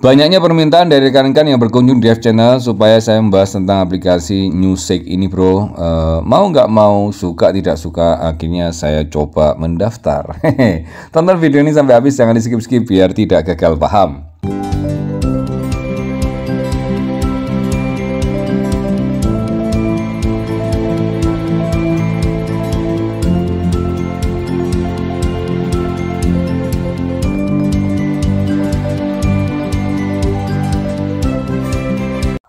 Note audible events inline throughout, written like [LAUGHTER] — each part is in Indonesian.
Banyaknya permintaan dari rekan-rekan yang berkunjung di F Channel supaya saya membahas tentang aplikasi Newsec ini bro. Uh, mau nggak mau, suka tidak suka, akhirnya saya coba mendaftar. [LAUGHS] Tonton video ini sampai habis, jangan di skip-skip biar tidak gagal paham.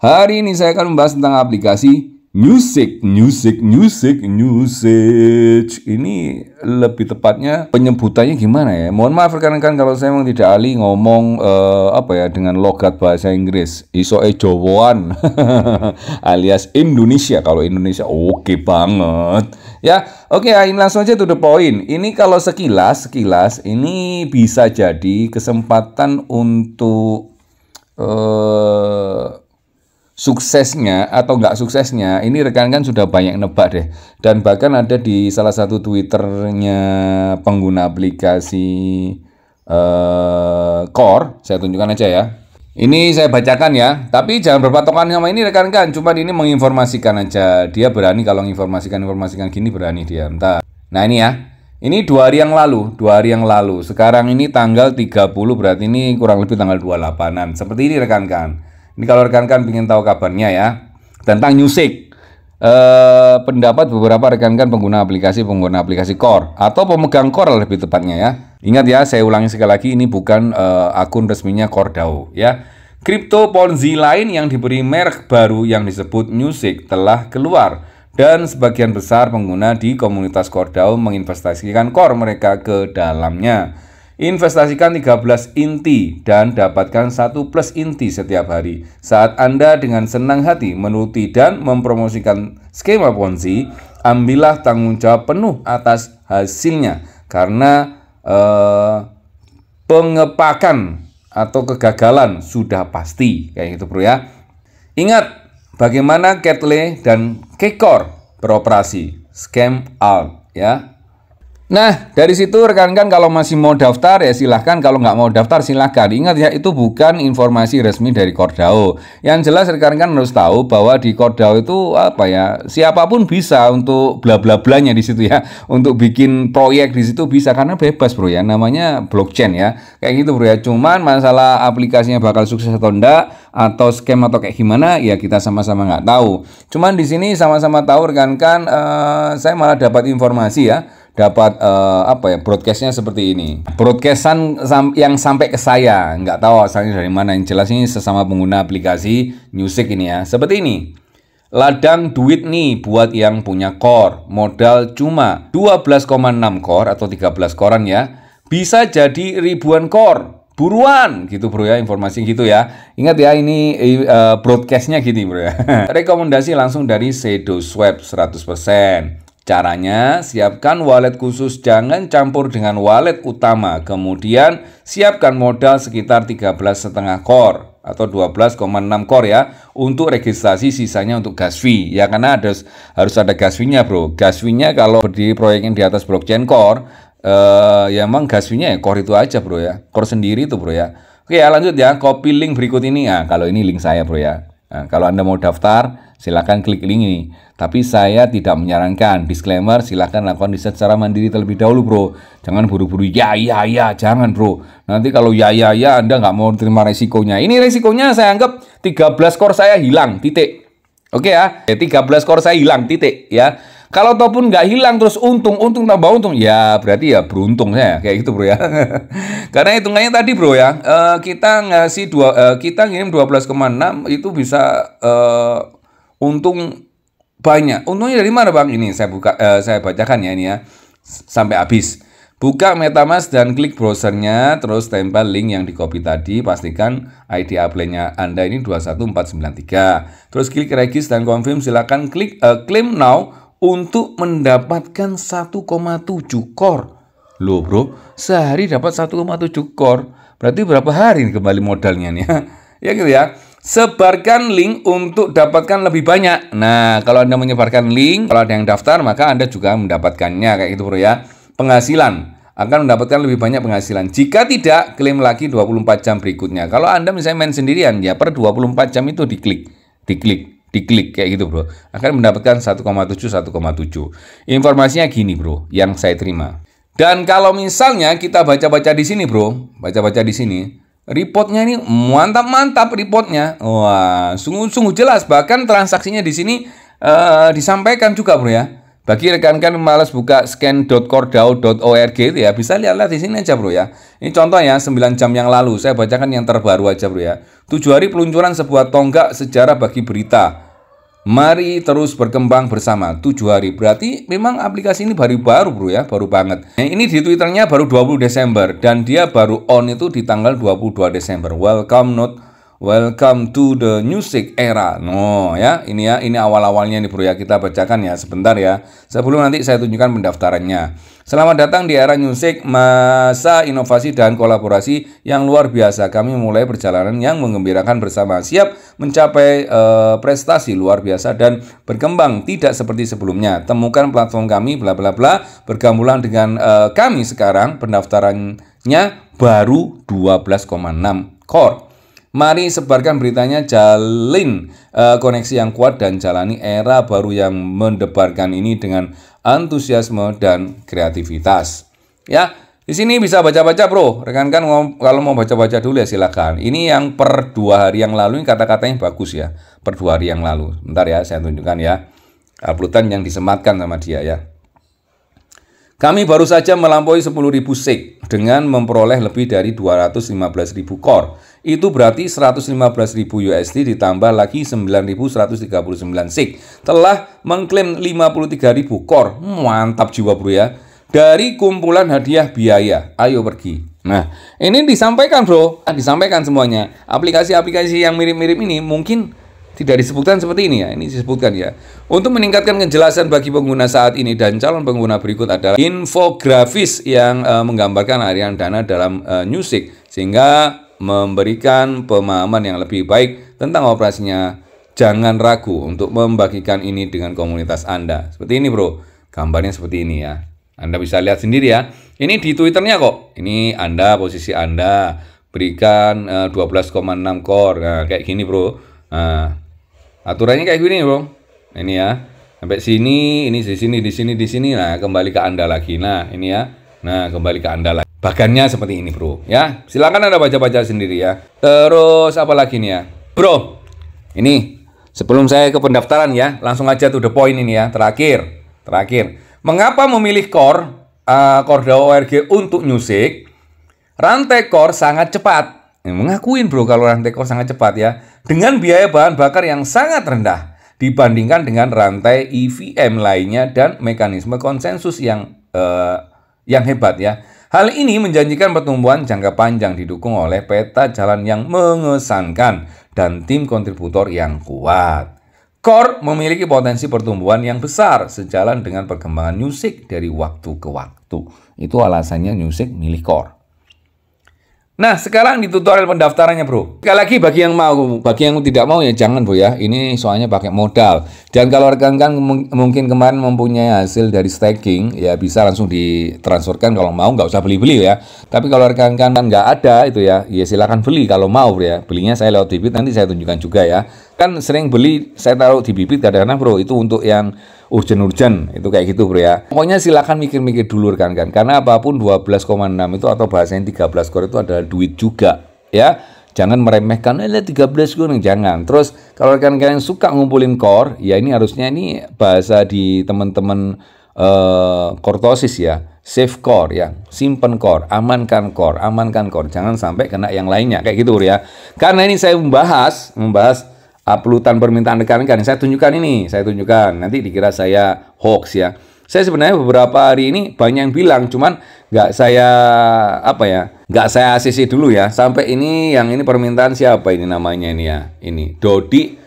Hari ini saya akan membahas tentang aplikasi Music, music, music, music. Ini lebih tepatnya penyebutannya gimana ya? Mohon maaf rekan-rekan kalau saya memang tidak ahli ngomong uh, apa ya dengan logat bahasa Inggris. Isoe eh Jowoan [LAUGHS] alias Indonesia. Kalau Indonesia oke okay banget. Ya, oke okay, langsung aja to the point. Ini kalau sekilas, sekilas ini bisa jadi kesempatan untuk eh uh, suksesnya atau nggak suksesnya ini rekan kan sudah banyak nebak deh dan bahkan ada di salah satu twitternya pengguna aplikasi uh, Core saya tunjukkan aja ya ini saya bacakan ya, tapi jangan berpatokan sama ini rekan-rekan, kan. cuma ini menginformasikan aja. Dia berani kalau menginformasikan informasikan gini berani dia. Entah. Nah ini ya, ini dua hari yang lalu, dua hari yang lalu. Sekarang ini tanggal 30 berarti ini kurang lebih tanggal 28-an. Seperti ini rekan-rekan. Kan. Ini kalau rekan-rekan kan ingin tahu kabarnya ya tentang Newsik Eh, pendapat beberapa rekan-rekan kan pengguna aplikasi pengguna aplikasi Core atau pemegang Core lebih tepatnya ya. Ingat ya, saya ulangi sekali lagi ini bukan eh, akun resminya Core DAO ya. Kripto Ponzi lain yang diberi merek baru yang disebut Newsik telah keluar dan sebagian besar pengguna di komunitas Core DAO menginvestasikan Core mereka ke dalamnya. Investasikan 13 inti dan dapatkan satu plus inti setiap hari. Saat Anda dengan senang hati menuruti dan mempromosikan skema Ponzi, ambillah tanggung jawab penuh atas hasilnya karena eh, pengepakan atau kegagalan sudah pasti kayak gitu bro ya. Ingat bagaimana Ketle dan Kekor beroperasi scam out ya Nah, dari situ rekan-rekan kalau masih mau daftar ya silahkan, kalau nggak mau daftar silahkan. Ingat ya, itu bukan informasi resmi dari Kordao. Yang jelas rekan-rekan harus tahu bahwa di Kordao itu apa ya, siapapun bisa untuk bla bla blanya di situ ya. Untuk bikin proyek di situ bisa, karena bebas bro ya, namanya blockchain ya. Kayak gitu bro ya, cuman masalah aplikasinya bakal sukses atau enggak, atau scam atau kayak gimana, ya kita sama-sama nggak tahu. Cuman di sini sama-sama tahu rekan-rekan, eh, saya malah dapat informasi ya, dapat uh, apa ya broadcastnya seperti ini broadcastan sam yang sampai ke saya nggak tahu asalnya dari mana yang jelas ini sesama pengguna aplikasi music ini ya seperti ini ladang duit nih buat yang punya core modal cuma 12,6 core atau 13 koran ya bisa jadi ribuan core buruan gitu bro ya informasi gitu ya ingat ya ini uh, broadcastnya gini bro ya [LAUGHS] rekomendasi langsung dari Sedo Swap 100% Caranya, siapkan wallet khusus jangan campur dengan wallet utama. Kemudian, siapkan modal sekitar 13,5 core atau 12,6 core ya untuk registrasi sisanya untuk gas fee ya karena ada harus ada gas fee-nya bro gas fee-nya kalau di proyek yang di atas blockchain core eh, ya emang gas fee-nya ya core itu aja bro ya core sendiri itu bro ya oke ya lanjut ya copy link berikut ini ya nah, kalau ini link saya bro ya nah, kalau anda mau daftar silakan klik link ini. Tapi saya tidak menyarankan. Disclaimer, silakan lakukan riset secara mandiri terlebih dahulu, bro. Jangan buru-buru ya ya ya, jangan, bro. Nanti kalau ya ya ya Anda nggak mau terima resikonya. Ini resikonya saya anggap 13 core saya hilang, titik. Oke ya, 13 eh, core saya hilang, titik ya. Kalau ataupun nggak hilang terus untung, untung tambah untung, ya berarti ya beruntung ya, kayak gitu bro ya. [LAUGHS] Karena hitungannya tadi bro ya, uh, kita ngasih dua, uh, kita ngirim 12,6 itu bisa uh, untung banyak. Untungnya dari mana bang? Ini saya buka, uh, saya bacakan ya ini ya sampai habis. Buka MetaMask dan klik browsernya, terus tempel link yang di copy tadi, pastikan ID apply Anda ini 21493. Terus klik regis dan confirm, silakan klik uh, claim now untuk mendapatkan 1,7 core. Loh bro, sehari dapat 1,7 core, berarti berapa hari ini kembali modalnya nih? [LAUGHS] ya gitu ya. Sebarkan link untuk dapatkan lebih banyak. Nah, kalau Anda menyebarkan link, kalau ada yang daftar, maka Anda juga mendapatkannya. Kayak gitu, bro ya. Penghasilan akan mendapatkan lebih banyak penghasilan. Jika tidak, klaim lagi 24 jam berikutnya. Kalau Anda misalnya main sendirian, ya per 24 jam itu diklik, diklik, diklik kayak gitu, Bro. Akan mendapatkan 1,7 1,7. Informasinya gini, Bro, yang saya terima. Dan kalau misalnya kita baca-baca di sini, Bro, baca-baca di sini, Reportnya ini mantap-mantap reportnya. Wah, sungguh-sungguh jelas. Bahkan transaksinya di sini uh, disampaikan juga bro ya. Bagi rekan-rekan malas buka scan.cordao.org itu ya bisa lihat lihatlah di sini aja bro ya. Ini contoh ya 9 jam yang lalu saya bacakan yang terbaru aja bro ya. Tujuh hari peluncuran sebuah tonggak sejarah bagi berita. Mari terus berkembang bersama 7 hari Berarti memang aplikasi ini baru-baru bro ya Baru banget nah, Ini di Twitternya baru 20 Desember Dan dia baru on itu di tanggal 22 Desember Welcome Note Welcome to the music era. No, ya, ini ya, ini awal-awalnya nih Bro ya kita bacakan ya sebentar ya. Sebelum nanti saya tunjukkan pendaftarannya. Selamat datang di era music masa inovasi dan kolaborasi yang luar biasa. Kami mulai perjalanan yang mengembirakan bersama. Siap mencapai e, prestasi luar biasa dan berkembang tidak seperti sebelumnya. Temukan platform kami bla bla bla. Bergabunglah dengan e, kami sekarang pendaftarannya baru 12,6 core Mari sebarkan beritanya, jalin uh, koneksi yang kuat dan jalani era baru yang mendebarkan ini dengan antusiasme dan kreativitas. Ya, di sini bisa baca-baca bro, rekan-rekan kalau mau baca-baca dulu ya silakan. Ini yang per dua hari yang lalu kata-katanya bagus ya, per dua hari yang lalu. Bentar ya, saya tunjukkan ya uploadan yang disematkan sama dia ya. Kami baru saja melampaui 10.000 sek dengan memperoleh lebih dari 215.000 core itu berarti 115.000 USD ditambah lagi 9.139 SIG telah mengklaim 53.000 core mantap jiwa bro ya dari kumpulan hadiah biaya ayo pergi nah ini disampaikan bro ah, disampaikan semuanya aplikasi-aplikasi yang mirip-mirip ini mungkin tidak disebutkan seperti ini ya ini disebutkan ya untuk meningkatkan kejelasan bagi pengguna saat ini dan calon pengguna berikut adalah infografis yang uh, menggambarkan harian dana dalam uh, eh, music sehingga memberikan pemahaman yang lebih baik tentang operasinya, jangan ragu untuk membagikan ini dengan komunitas Anda. Seperti ini, Bro. Gambarnya seperti ini ya. Anda bisa lihat sendiri ya. Ini di Twitternya kok. Ini Anda, posisi Anda. Berikan uh, eh, 12,6 core. Nah, kayak gini, Bro. Nah, aturannya kayak gini, Bro. Ini ya. Sampai sini, ini di sini, di sini, di sini. Nah, kembali ke Anda lagi. Nah, ini ya. Nah, kembali ke Anda lagi bagannya seperti ini bro ya silahkan anda baca-baca sendiri ya terus apa lagi nih ya bro ini sebelum saya ke pendaftaran ya langsung aja to the point ini ya terakhir terakhir mengapa memilih core uh, core DAO ORG untuk music rantai core sangat cepat eh, mengakuin bro kalau rantai core sangat cepat ya dengan biaya bahan bakar yang sangat rendah dibandingkan dengan rantai EVM lainnya dan mekanisme konsensus yang uh, yang hebat ya Hal ini menjanjikan pertumbuhan jangka panjang didukung oleh peta jalan yang mengesankan dan tim kontributor yang kuat. Core memiliki potensi pertumbuhan yang besar sejalan dengan perkembangan musik dari waktu ke waktu. Itu alasannya musik milik Core. Nah, sekarang di tutorial pendaftarannya, Bro. Sekali lagi bagi yang mau, bagi yang tidak mau ya jangan, Bro ya. Ini soalnya pakai modal. Dan kalau rekan-rekan kan mungkin kemarin mempunyai hasil dari staking, ya bisa langsung ditransferkan kalau mau, nggak usah beli-beli ya. Tapi kalau rekan-rekan kan nggak ada itu ya, ya silakan beli kalau mau, Bro ya. Belinya saya lewat Bibit nanti saya tunjukkan juga ya. Kan sering beli saya taruh di Bibit kadang-kadang, Bro, itu untuk yang urgen-urgen itu kayak gitu bro ya pokoknya silahkan mikir-mikir dulu kan kan karena apapun 12,6 itu atau bahasanya 13 core itu adalah duit juga ya jangan meremehkan eh 13 core jangan terus kalau rekan-rekan yang suka ngumpulin core ya ini harusnya ini bahasa di teman-teman eh, kortosis ya save core ya, simpen core, amankan core, amankan core, jangan sampai kena yang lainnya kayak gitu bro ya. Karena ini saya membahas membahas pelutan permintaan rekan-rekan. Saya tunjukkan ini, saya tunjukkan. Nanti dikira saya hoax ya. Saya sebenarnya beberapa hari ini banyak yang bilang, cuman nggak saya apa ya, nggak saya cc dulu ya. Sampai ini yang ini permintaan siapa ini namanya ini ya, ini Dodi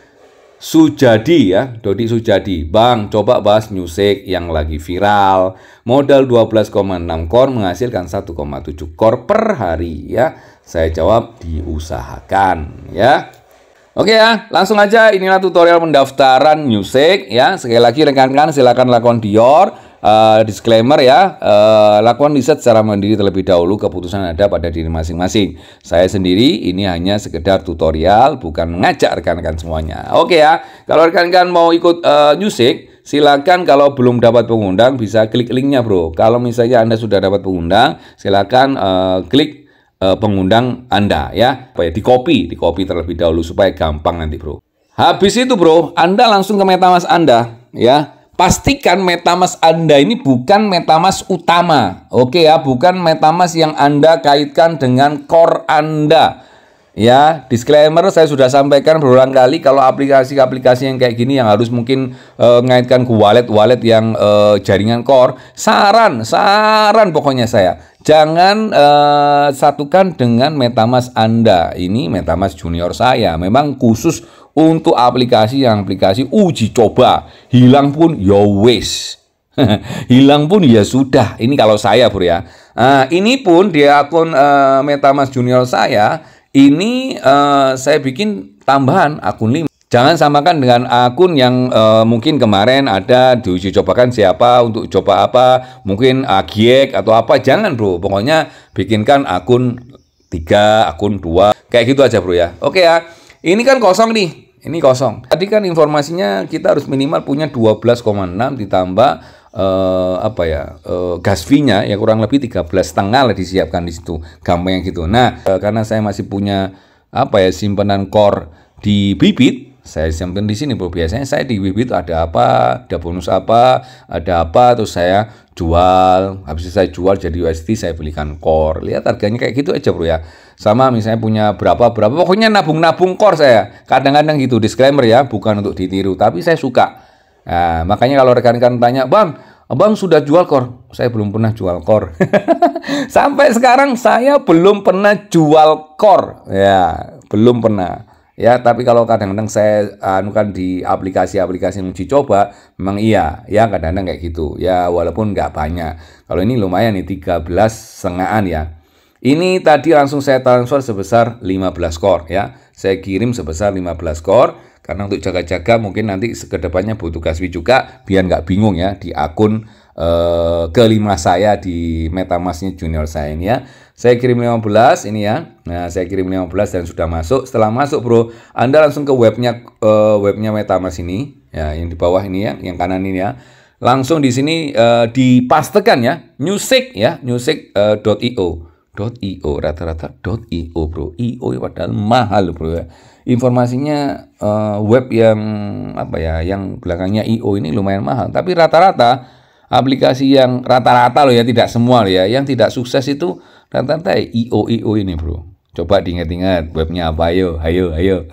Sujadi ya, Dodi Sujadi. Bang, coba bahas musik yang lagi viral. Modal 12,6 kor menghasilkan 1,7 kor per hari ya. Saya jawab diusahakan ya. Oke ya, langsung aja inilah tutorial pendaftaran Music ya. Sekali lagi rekan-rekan silakan lakukan Dior. Uh, eh, disclaimer ya, uh, lakukan riset secara mandiri terlebih dahulu. Keputusan ada pada diri masing-masing. Saya sendiri ini hanya sekedar tutorial, bukan ngajak rekan-rekan semuanya. Oke ya, kalau rekan-rekan mau ikut uh, Music, silakan kalau belum dapat pengundang bisa klik linknya bro kalau misalnya anda sudah dapat pengundang silakan uh, klik Eh, pengundang Anda ya. Supaya Di copy, di copy terlebih dahulu supaya gampang nanti, Bro. Habis itu, Bro, Anda langsung ke MetaMask Anda ya. Pastikan MetaMask Anda ini bukan MetaMask utama. Oke ya, bukan MetaMask yang Anda kaitkan dengan core Anda. Ya, disclaimer saya sudah sampaikan berulang kali kalau aplikasi-aplikasi yang kayak gini yang harus mungkin e, ngaitkan ke wallet-wallet yang e, jaringan core, saran, saran pokoknya saya. Jangan e, satukan dengan MetaMask Anda. Ini MetaMask junior saya, memang khusus untuk aplikasi yang aplikasi uji coba. Hilang pun ya wis. [LAUGHS] Hilang pun ya sudah. Ini kalau saya, Bro ya. Nah, ini pun di akun e, MetaMask junior saya ini uh, saya bikin tambahan akun lima. Jangan samakan dengan akun yang uh, mungkin kemarin ada diuji cobakan siapa untuk coba apa, mungkin agiek atau apa. Jangan bro, pokoknya bikinkan akun tiga, akun dua, kayak gitu aja bro ya. Oke ya, ini kan kosong nih, ini kosong. Tadi kan informasinya kita harus minimal punya 12,6 ditambah eh, apa ya eh, gas fee-nya ya kurang lebih tiga belas setengah lah disiapkan di situ yang gitu nah eh, karena saya masih punya apa ya simpanan core di bibit saya simpan di sini bro biasanya saya di bibit ada apa ada bonus apa ada apa terus saya jual habis saya jual jadi USD saya belikan core lihat harganya kayak gitu aja bro ya sama misalnya punya berapa berapa pokoknya nabung-nabung core saya kadang-kadang gitu disclaimer ya bukan untuk ditiru tapi saya suka Nah, makanya kalau rekan-rekan tanya, Bang, bang sudah jual kor? Saya belum pernah jual kor. [LAUGHS] Sampai sekarang saya belum pernah jual kor. Ya, belum pernah. Ya, tapi kalau kadang-kadang saya anu kan di aplikasi-aplikasi uji coba, memang iya, ya kadang-kadang kayak gitu. Ya, walaupun nggak banyak. Kalau ini lumayan nih 13 sengaan ya. Ini tadi langsung saya transfer sebesar 15 kor ya. Saya kirim sebesar 15 kor karena untuk jaga-jaga mungkin nanti kedepannya butuh Gaswi juga biar nggak bingung ya di akun eh, kelima saya di MetaMasknya junior saya ini ya. Saya kirim 15 ini ya. Nah, saya kirim 15 dan sudah masuk. Setelah masuk, Bro, Anda langsung ke webnya eh, webnya MetaMask ini ya, yang di bawah ini ya, yang kanan ini ya. Langsung di sini eh, dipastekan ya, newsik ya, newsik.io Eh, .io rata-rata .io bro. IO padahal mahal bro ya informasinya uh, web yang apa ya yang belakangnya IO ini lumayan mahal tapi rata-rata aplikasi yang rata-rata loh ya tidak semua loh ya yang tidak sukses itu rata-rata IO IO ini bro coba diingat-ingat webnya apa ayo ayo ayo [LAUGHS]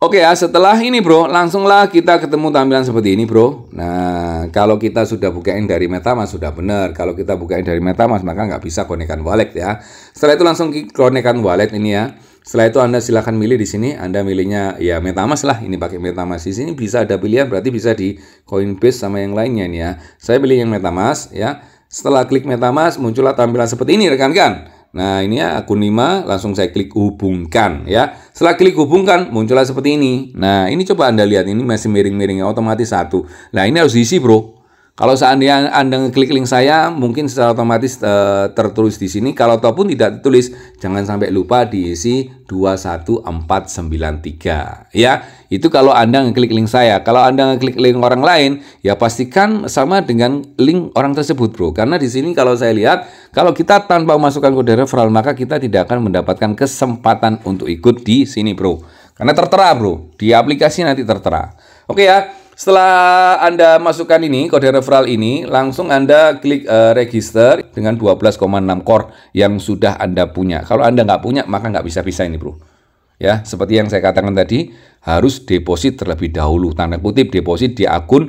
Oke okay, ya, setelah ini bro, langsunglah kita ketemu tampilan seperti ini bro. Nah, kalau kita sudah bukain dari MetaMask sudah benar. Kalau kita bukain dari MetaMask maka nggak bisa konekan wallet ya. Setelah itu langsung konekan wallet ini ya. Setelah itu Anda silahkan milih di sini, Anda milihnya ya Metamask lah, ini pakai Metamask. Di sini bisa ada pilihan, berarti bisa di Coinbase sama yang lainnya nih ya. Saya pilih yang Metamask ya. Setelah klik Metamask, muncullah tampilan seperti ini rekan-rekan. Nah ini ya akun 5, langsung saya klik hubungkan ya. Setelah klik hubungkan, muncullah seperti ini. Nah ini coba Anda lihat, ini masih miring-miringnya otomatis satu. Nah ini harus diisi bro, kalau seandainya Anda ngeklik link saya, mungkin secara otomatis e, tertulis di sini. Kalau ataupun tidak tertulis, jangan sampai lupa diisi 21493. Ya, itu kalau Anda ngeklik link saya. Kalau Anda ngeklik link orang lain, ya pastikan sama dengan link orang tersebut, Bro. Karena di sini kalau saya lihat, kalau kita tanpa memasukkan kode referral, maka kita tidak akan mendapatkan kesempatan untuk ikut di sini, Bro. Karena tertera, Bro. Di aplikasi nanti tertera. Oke ya. Setelah Anda masukkan ini, kode referral ini, langsung Anda klik uh, register dengan 12,6 core yang sudah Anda punya. Kalau Anda nggak punya, maka nggak bisa-bisa ini, bro. Ya, seperti yang saya katakan tadi, harus deposit terlebih dahulu. Tanda kutip, deposit di akun uh,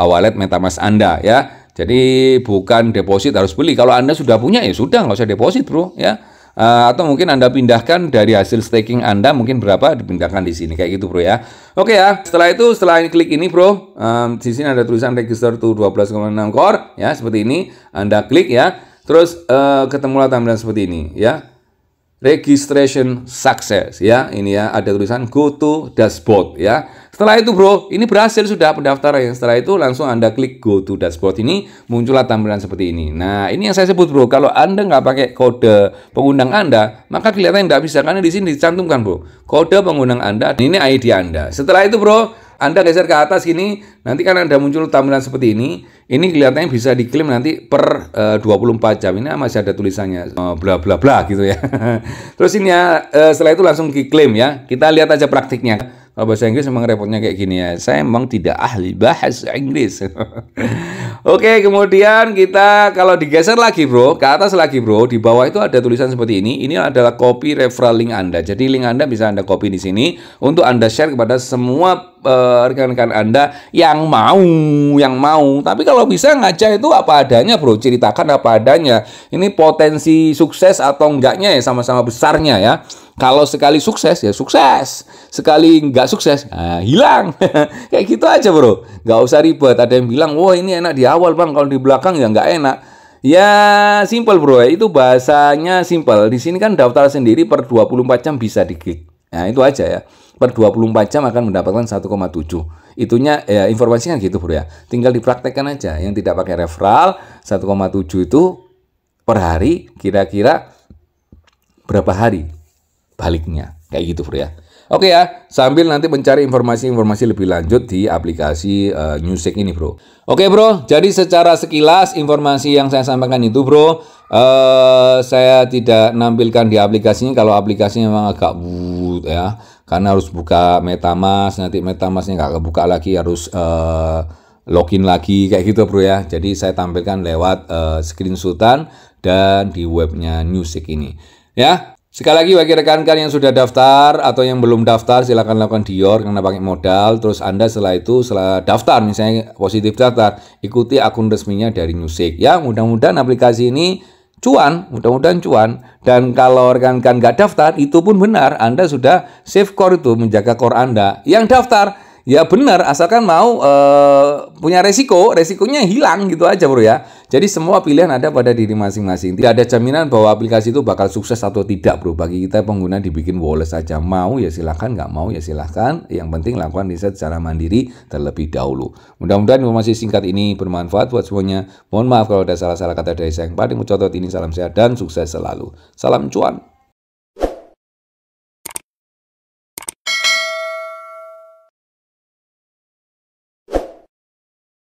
eh, wallet MetaMask Anda, ya. Jadi bukan deposit harus beli. Kalau Anda sudah punya ya sudah nggak usah deposit bro ya. Uh, atau mungkin Anda pindahkan dari hasil staking Anda mungkin berapa dipindahkan di sini kayak gitu bro ya. Oke ya, setelah itu setelah ini klik ini bro, um, di sini ada tulisan register to 12,6 core ya seperti ini. Anda klik ya. Terus uh, eh, ketemulah tampilan seperti ini ya registration success ya. Ini ya ada tulisan go to dashboard ya. Setelah itu bro, ini berhasil sudah pendaftaran. Setelah itu langsung Anda klik go to dashboard ini muncullah tampilan seperti ini. Nah, ini yang saya sebut bro, kalau Anda nggak pakai kode pengundang Anda, maka kelihatannya nggak bisa karena di sini dicantumkan bro. Kode pengundang Anda, dan ini ID Anda. Setelah itu bro, Anda geser ke atas ini nanti kan Anda muncul tampilan seperti ini. Ini kelihatannya bisa diklaim nanti per eh, uh, 24 jam. Ini masih ada tulisannya uh, bla bla bla gitu ya. [LAUGHS] Terus ini ya uh, setelah itu langsung diklaim ya. Kita lihat aja praktiknya bahasa Inggris memang repotnya kayak gini ya. Saya memang tidak ahli bahasa Inggris. [LAUGHS] Oke, kemudian kita kalau digeser lagi bro, ke atas lagi bro, di bawah itu ada tulisan seperti ini. Ini adalah copy referral link Anda. Jadi link Anda bisa Anda copy di sini untuk Anda share kepada semua eh, rekan-rekan uh, Anda yang mau, yang mau. Tapi kalau bisa ngajak itu apa adanya, Bro. Ceritakan apa adanya. Ini potensi sukses atau enggaknya ya sama-sama besarnya ya. Kalau sekali sukses ya sukses, sekali nggak sukses nah, hilang. [LAUGHS] Kayak gitu aja bro, nggak usah ribet. Ada yang bilang, wah ini enak di awal bang, kalau di belakang ya nggak enak. Ya simple bro, ya, itu bahasanya simple. Di sini kan daftar sendiri per 24 jam bisa diklik. Nah itu aja ya. Per 24 jam akan mendapatkan 1,7. Itunya ya informasinya gitu bro ya. Tinggal dipraktekkan aja. Yang tidak pakai referral 1,7 itu per hari kira-kira berapa hari baliknya. Kayak gitu, Bro ya. Oke ya, sambil nanti mencari informasi-informasi lebih lanjut di aplikasi uh, Newsec ini, Bro. Oke, Bro. Jadi secara sekilas informasi yang saya sampaikan itu, Bro, uh, saya tidak nampilkan di aplikasinya kalau aplikasinya memang agak wut ya. Karena harus buka MetaMask, nanti MetaMasknya nggak kebuka lagi harus uh, login lagi kayak gitu, Bro ya. Jadi saya tampilkan lewat uh, screenshotan dan di webnya newsik ini. Ya, Sekali lagi bagi rekan-rekan yang sudah daftar atau yang belum daftar silahkan lakukan Dior karena pakai modal. Terus Anda setelah itu setelah daftar misalnya positif daftar, ikuti akun resminya dari Newsik ya. Mudah-mudahan aplikasi ini cuan, mudah-mudahan cuan. Dan kalau rekan-rekan nggak daftar itu pun benar, Anda sudah save core itu menjaga core Anda. Yang daftar Ya benar, asalkan mau uh, punya resiko, resikonya hilang gitu aja bro ya. Jadi semua pilihan ada pada diri masing-masing. Tidak ada jaminan bahwa aplikasi itu bakal sukses atau tidak bro. Bagi kita pengguna dibikin wallet saja. Mau ya silahkan, nggak mau ya silahkan. Yang penting lakukan riset secara mandiri terlebih dahulu. Mudah-mudahan informasi singkat ini bermanfaat buat semuanya. Mohon maaf kalau ada salah-salah kata dari saya yang paling mencotot ini. Salam sehat dan sukses selalu. Salam cuan.